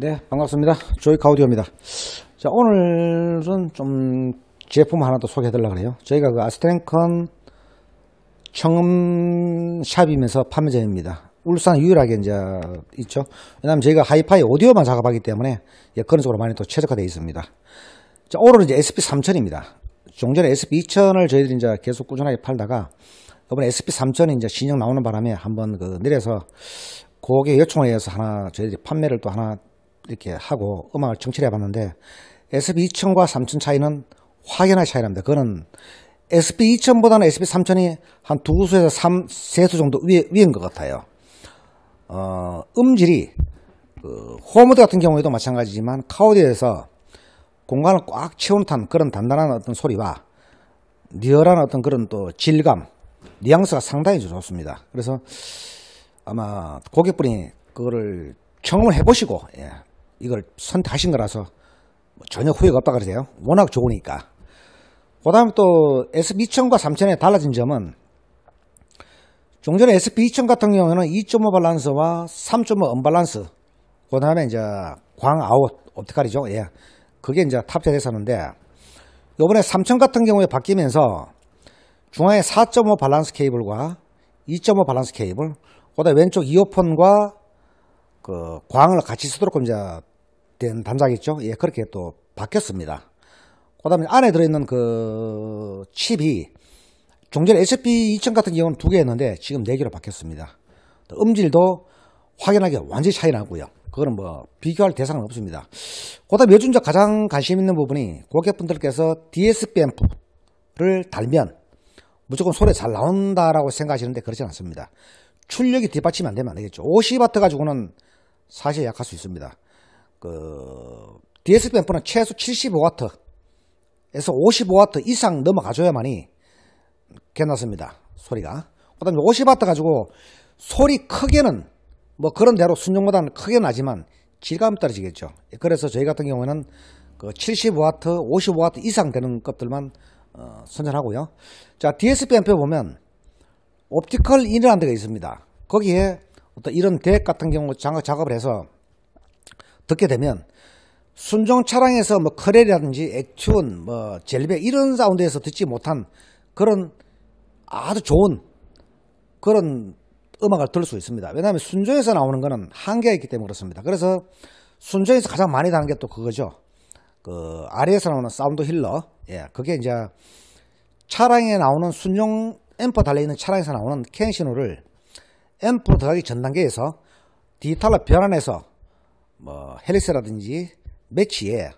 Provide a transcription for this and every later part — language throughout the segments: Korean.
네, 반갑습니다. 조이 카우디오입니다 자, 오늘은 좀 제품 하나 더 소개해 달라 고 그래요. 저희가 그 아스트랭컨 청음샵이면서 판매점입니다. 울산 유일하게 이제 있죠. 왜냐하면 저희가 하이파이 오디오만 작업하기 때문에 예, 그런 쪽으로 많이 또 최적화되어 있습니다. 자, 오늘은 이제 SP3000입니다. 종전에 SP2000을 저희들이 이제 계속 꾸준하게 팔다가 이번에 SP3000이 이제 신형 나오는 바람에 한번 그 내려서 고객 요청에 의해서 하나 저희들이 판매를 또 하나 이렇게 하고 음악을 정치를 해봤는데 SB2000과 3000 차이는 확연한 차이랍니다. 그거는 SB2000보다는 SB3000이 한 두 수에서 3, 세수 정도 위 위인 것 같아요. 어, 음질이 그 호모드 같은 경우에도 마찬가지지만 카오디에서 공간을 꽉 채운 듯한 그런 단단한 어떤 소리와 리얼한 어떤 그런 또 질감, 뉘앙스가 상당히 좋습니다. 그래서 아마 고객분이 그거를 경험을 해보시고 예, 이걸 선택하신 거라서 뭐 전혀 후회가 없다 그러세요. 워낙 좋으니까. 그 다음에 또 S2000과 3000에 달라진 점은 종전에 SP2000 같은 경우에는 2.5 밸런스와 3.5 언밸런스 그 다음에 이제 광아웃 옵티칼이죠. 예. 그게 이제 탑재됐었는데 요번에 3000 같은 경우에 바뀌면서 중앙에 4.5 밸런스 케이블과 2.5 밸런스 케이블 그다음 에 왼쪽 이어폰과 그 광을 같이 쓰도록 이제 된단장가 있죠. 예, 그렇게 또 바뀌었습니다. 그 다음에 안에 들어있는 그 칩이 종전 s p 2 0 0 0 같은 경우는 두 개였는데 지금 네 개로 바뀌었습니다. 음질도 확연하게 완전히 차이 나고요. 그거는 뭐 비교할 대상은 없습니다. 그다음 요즘 가장 관심 있는 부분이 고객분들께서 d s b m 를 달면 무조건 소리 잘 나온다라고 생각하시는데 그렇진 않습니다. 출력이 뒷받침이 안 되면 안 되겠죠. 50W 가지고는 사실 약할 수 있습니다. 그 DSP 앰프는 그 최소 75W에서 55W 이상 넘어가줘야만이 괜찮습니다. 소리가. 그 다음에 50W 가지고 소리 크게는 뭐 그런 대로 순정보다는 크게 나지만 질감 떨어지겠죠. 그래서 저희 같은 경우에는 그 70W, 55W 이상 되는 것들만 어, 선전하고요. 자, DSP 앰프 보면 옵티컬 인이라는 데가 있습니다. 거기에 어떤 이런 덱 같은 경우 작업을 해서 듣게 되면 순종 차량에서 뭐 크렐이라든지 액튠, 뭐 젤베 이런 사운드에서 듣지 못한 그런 아주 좋은 그런 음악을 들을 수 있습니다. 왜냐하면 순종에서 나오는 거는 한계가 있기 때문에 그렇습니다. 그래서 순종에서 가장 많이 나는 게 또 그거죠. 그 아래에서 나오는 사운드 힐러, 예, 그게 이제 차량에 나오는 순종 앰프 달려있는 차량에서 나오는 캔 신호를 앰프로 들어가기 전 단계에서 디지털로 변환해서 뭐 헬릭스라든지 매치에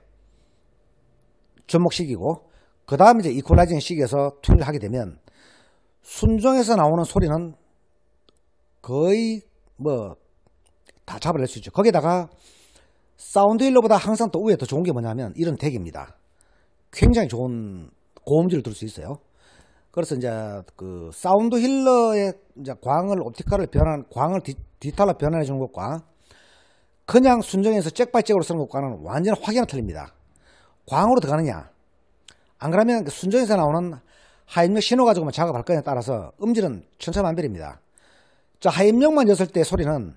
접목식이고 그 다음에 이제 이퀄라이징식에서 투입을 하게 되면 순종에서 나오는 소리는 거의 뭐 다 잡아낼 수 있죠. 거기다가 사운드 힐러보다 항상 또 위에 더 좋은 게 뭐냐면 이런 덱입니다. 굉장히 좋은 고음질을 들을 수 있어요. 그래서 이제 그 사운드 힐러의 이제 광을 옵티컬을 변환, 광을 디, 디지털로 변환해 주는 것과 그냥 순정에서 잭발잭으로 쓰는 것과는 완전 히 확연히 틀립니다. 광으로 들어가느냐. 안 그러면 그 순정에서 나오는 하입력 신호 가지고만 작업할 거에 따라서 음질은 천차만별입니다. 저 하입력만 였을 때 소리는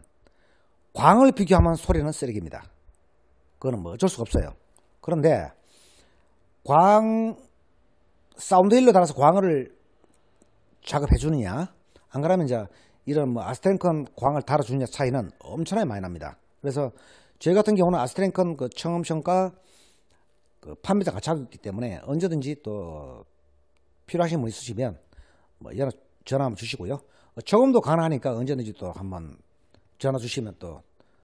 광을 비교하면 소리는 쓰레기입니다. 그거는 뭐 어쩔 수가 없어요. 그런데 광 사운드 힐로 따라서 광을 작업해 주느냐 안 그러면 이제 이런 뭐 아스텐컨 광을 달아주느냐 차이는 엄청나게 많이 납니다. 그래서 저희 같은 경우는 아스트랭컨 그 청음성과 그 판매자 같이 하고 있기 때문에 언제든지 또 필요하신 분 있으시면 뭐 연락 전화 한번 주시고요. 청음도 어, 가능하니까 언제든지 또 한번 전화 주시면 또